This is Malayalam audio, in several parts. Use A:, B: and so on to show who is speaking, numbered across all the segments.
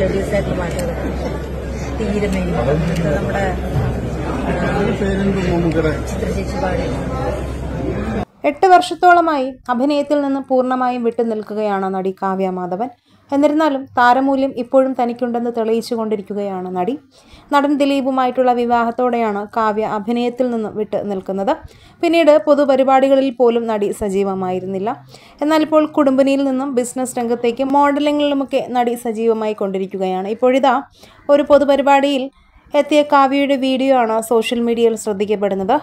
A: എട്ട് വർഷത്തോളമായി അഭിനയത്തിൽ നിന്ന് പൂർണ്ണമായും വിട്ടുനിൽക്കുകയാണ് നടി കാവ്യ മാധവൻ എന്നിരുന്നാലും താരമൂല്യം ഇപ്പോഴും തനിക്കുണ്ടെന്ന് തെളിയിച്ചു കൊണ്ടിരിക്കുകയാണ് നടി നടൻ ദിലീപുമായിട്ടുള്ള വിവാഹത്തോടെയാണ് കാവ്യ അഭിനയത്തിൽ നിന്നും വിട്ട് നിൽക്കുന്നത് പിന്നീട് പൊതുപരിപാടികളിൽ പോലും നടി സജീവമായിരുന്നില്ല എന്നാൽ ഇപ്പോൾ കുടുംബനിയിൽ നിന്നും ബിസിനസ് രംഗത്തേക്ക് മോഡലിങ്ങിലുമൊക്കെ നടി സജീവമായി കൊണ്ടിരിക്കുകയാണ് ഇപ്പോഴിതാ ഒരു പൊതുപരിപാടിയിൽ എത്തിയ കാവ്യയുടെ വീഡിയോ ആണ് സോഷ്യൽ മീഡിയയിൽ ശ്രദ്ധിക്കപ്പെടുന്നത്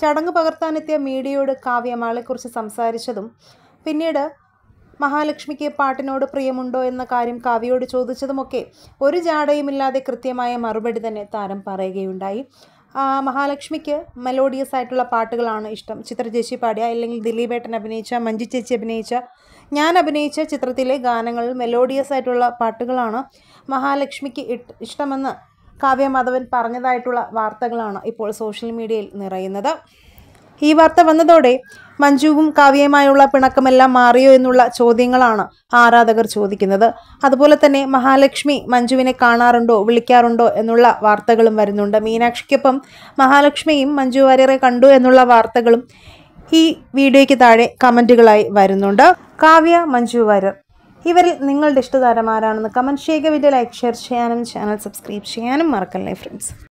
A: ചടങ്ങ് പകർത്താനെത്തിയ മീഡിയയോട് കാവ്യ മാളെക്കുറിച്ച് സംസാരിച്ചതും പിന്നീട് മഹാലക്ഷ്മിക്ക് പാട്ടിനോട് പ്രിയമുണ്ടോ എന്ന കാര്യം കാവ്യയോട് ചോദിച്ചതുമൊക്കെ ഒരു ജാടയുമില്ലാതെ കൃത്യമായ മറുപടി തന്നെ താരം പറയുകയുണ്ടായി മഹാലക്ഷ്മിക്ക് മെലോഡിയസ് ആയിട്ടുള്ള പാട്ടുകളാണ് ഇഷ്ടം ചിത്രചേച്ചി പാടിയ അല്ലെങ്കിൽ ദിലീപേട്ടൻ അഭിനയിച്ച മഞ്ജു ചേച്ചി അഭിനയിച്ച ഞാൻ അഭിനയിച്ച ചിത്രത്തിലെ ഗാനങ്ങൾ മെലോഡിയസ് ആയിട്ടുള്ള പാട്ടുകളാണ് മഹാലക്ഷ്മിക്ക് ഇഷ്ടമെന്ന് കാവ്യ മാധവൻ പറഞ്ഞതായിട്ടുള്ള വാർത്തകളാണ് ഇപ്പോൾ സോഷ്യൽ മീഡിയയിൽ നിറയുന്നത് ഈ വാർത്ത വന്നതോടെ മഞ്ജുവും കാവ്യയുമായുള്ള പിണക്കമെല്ലാം മാറിയോ എന്നുള്ള ചോദ്യങ്ങളാണ് ആരാധകർ ചോദിക്കുന്നത് അതുപോലെ തന്നെ മഹാലക്ഷ്മി മഞ്ജുവിനെ കാണാറുണ്ടോ വിളിക്കാറുണ്ടോ എന്നുള്ള വാർത്തകളും വരുന്നുണ്ട് മീനാക്ഷിക്കൊപ്പം മഹാലക്ഷ്മിയും മഞ്ജു വാര്യരെ കണ്ടു എന്നുള്ള വാർത്തകളും ഈ വീഡിയോയ്ക്ക് താഴെ കമൻറ്റുകളായി വരുന്നുണ്ട് കാവ്യ മഞ്ജു വാര്യർ ഇവരിൽ നിങ്ങളുടെ ഇഷ്ടതാരം ആരാണെന്ന് കമൻറ്റ് ചെയ്യുക വീഡിയോ ലൈക്ക് ഷെയർ ചെയ്യാനും ചാനൽ സബ്സ്ക്രൈബ് ചെയ്യാനും മറക്കല്ലേ ഫ്രണ്ട്സ്